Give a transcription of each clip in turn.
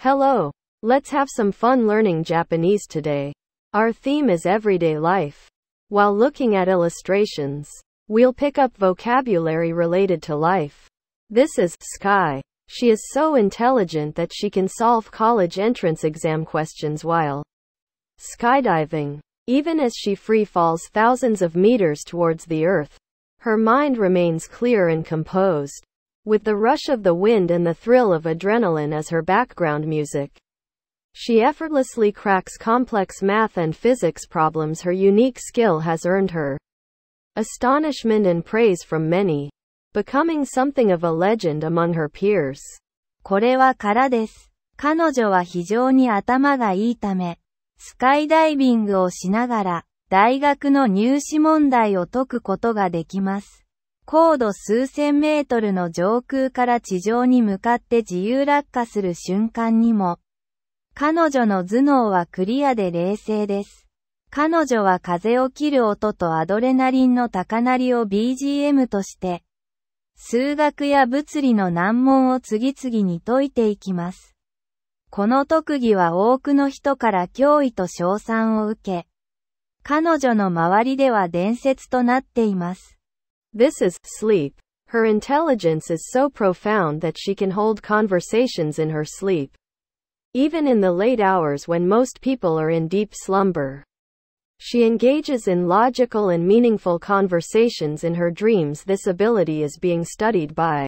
Hello. Let's have some fun learning Japanese today. Our theme is everyday life. While looking at illustrations, we'll pick up vocabulary related to life. This is Sky. She is so intelligent that she can solve college entrance exam questions while skydiving. Even as she free falls thousands of meters towards the earth, her mind remains clear and composed with the rush of the wind and the thrill of adrenaline as her background music. She effortlessly cracks complex math and physics problems her unique skill has earned her. Astonishment and praise from many, becoming something of a legend among her peers. これはからです。彼女は非常に頭がいいため、スカイダイビングをしながら、大学の入試問題を解くことができます。高度数千メートルの上空から地上に向かって自由落下する瞬間にも、彼女の頭脳はクリアで冷静です。彼女は風を切る音とアドレナリンの高鳴りを BGM として、数学や物理の難問を次々に解いていきます。この特技は多くの人から脅威と称賛を受け、彼女の周りでは伝説となっています。This is sleep. Her intelligence is so profound that she can hold conversations in her sleep, even in the late hours when most people are in deep slumber. She engages in logical and meaningful conversations in her dreams. This ability is being studied by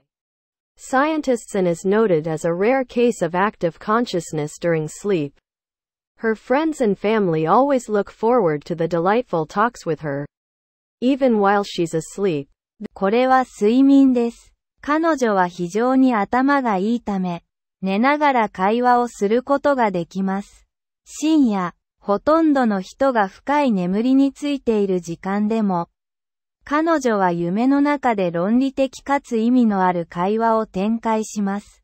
scientists and is noted as a rare case of active consciousness during sleep. Her friends and family always look forward to the delightful talks with her, even while she's asleep. これは睡眠です。彼女は非常に頭がいいため、寝ながら会話をすることができます。深夜、ほとんどの人が深い眠りについている時間でも、彼女は夢の中で論理的かつ意味のある会話を展開します。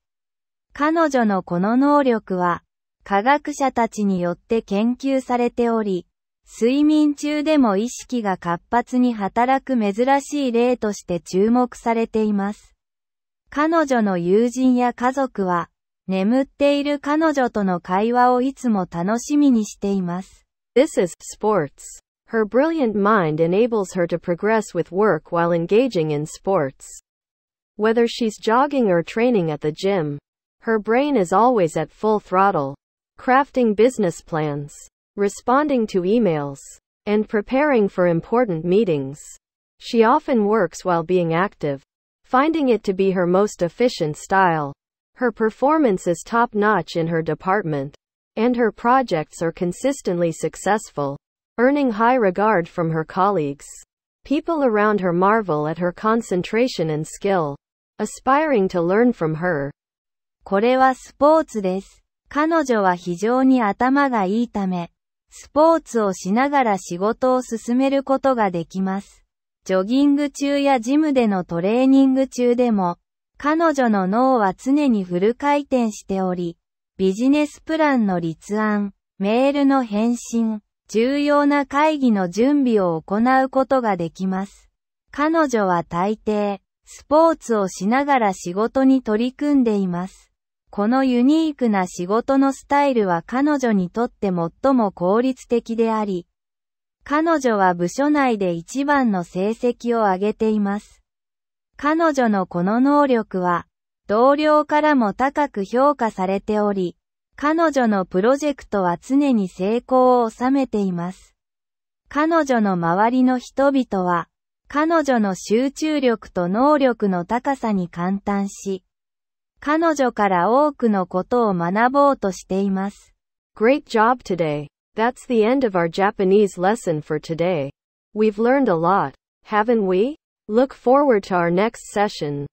彼女のこの能力は、科学者たちによって研究されており、睡眠中でも意識が活発に働く珍しい例として注目されています。彼女の友人や家族は、眠っている彼女との会話をいつも楽しみにしています。This is sports. Her brilliant mind enables her to progress with work while engaging in sports. Whether she's jogging or training at the gym, her brain is always at full throttle, crafting business plans, responding to emails, and preparing for important meetings. She often works while being active, finding it to be her most efficient style. Her performance is top notch in her department, and her projects are consistently successful, earning high regard from her colleagues. People around her marvel at her concentration and skill, aspiring to learn from her. これはスポーツです。彼女は非常に頭がいいため、スポーツをしながら仕事を進めることができます。ジョギング中やジムでのトレーニング中でも、彼女の脳は常にフル回転しており、ビジネスプランの立案、メールの返信、重要な会議の準備を行うことができます。彼女は大抵、スポーツをしながら仕事に取り組んでいます。このユニークな仕事のスタイルは彼女にとって最も効率的であり、彼女は部署内で一番の成績を上げています。彼女のこの能力は、同僚からも高く評価されており、彼女のプロジェクトは常に成功を収めています。彼女の周りの人々は、彼女の集中力と能力の高さに感嘆し、彼女から多くのことを学ぼうとしています。Great job today. That's the end of our Japanese lesson for today. We've learned a lot, haven't we? Look forward to our next session.